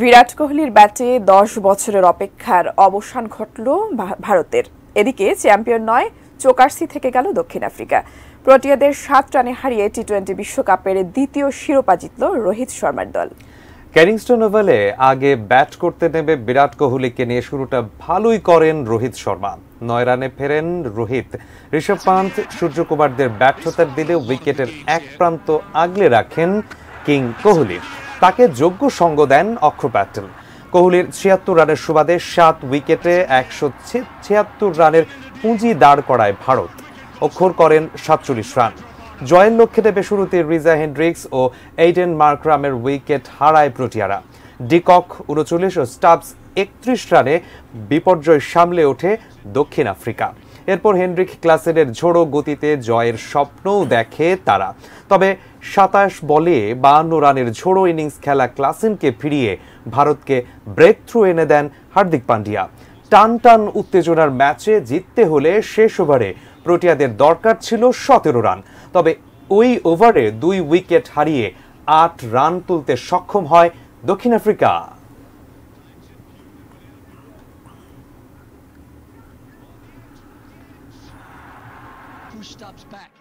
বিরাট কোহলির ব্যাটে দশ বছরের অপেক্ষার অবসান ঘটল ভারতের এদিকে চ্যাম্পিয়ন নয় চোকার্সি থেকে গেল দক্ষিণ আফ্রিকা প্রোটিয়াদের সাত রানে হারিয়ে টি টোয়েন্টি বিশ্বকাপের দ্বিতীয় শিরোপা জিতল রোহিত শর্মার দল ক্যারিংস্টন ওভালে আগে ব্যাট করতে নেবে বিরাট কোহলিকে নিয়ে শুরুটা ভালোই করেন রোহিত শর্মা নয় রানে ফেরেন রোহিত ঋষভ পান্ত সূর্যকুমারদের ব্যর্থতার দিলে উইকেটের এক প্রান্ত আগলে রাখেন কিং কোহলি তাকে যোগ্য সঙ্গ দেন অক্ষ প্যাটেল কোহলির ছিয়াত্তর রানের সুবাদে সাত উইকেটে একশো ছিয়াত্তর রানের পুঁজি দাঁড় করায় ভারত অক্ষর করেন সাতচল্লিশ রান জয়ের লক্ষ্যে দেবে শুরুতে রিজা হেন্ড্রিক্স ও এইডেন মার্করামের উইকেট হারায় প্রোটিয়ারা ডিকক উনচল্লিশ ও স্টাবস একত্রিশ রানে বিপর্যয় সামলে ওঠে দক্ষিণ আফ্রিকা এরপর হেনরিক ক্লাসেনের ঝোড়ো গতিতে জয়ের স্বপ্নও দেখে তারা তবে সাতাশ বলে বাহান্ন রানের ঝোড়ো ইনিংস খেলা ক্লাসেনকে ফিরিয়ে ভারতকে ব্রেক থ্রু এনে দেন হার্দিক পান্ডিয়া টান টান উত্তেজনার ম্যাচে জিততে হলে শেষ ওভারে প্রোটিয়াদের দরকার ছিল সতেরো রান তবে ওই ওভারে দুই উইকেট হারিয়ে আট রান তুলতে সক্ষম হয় দক্ষিণ আফ্রিকা Who stops back.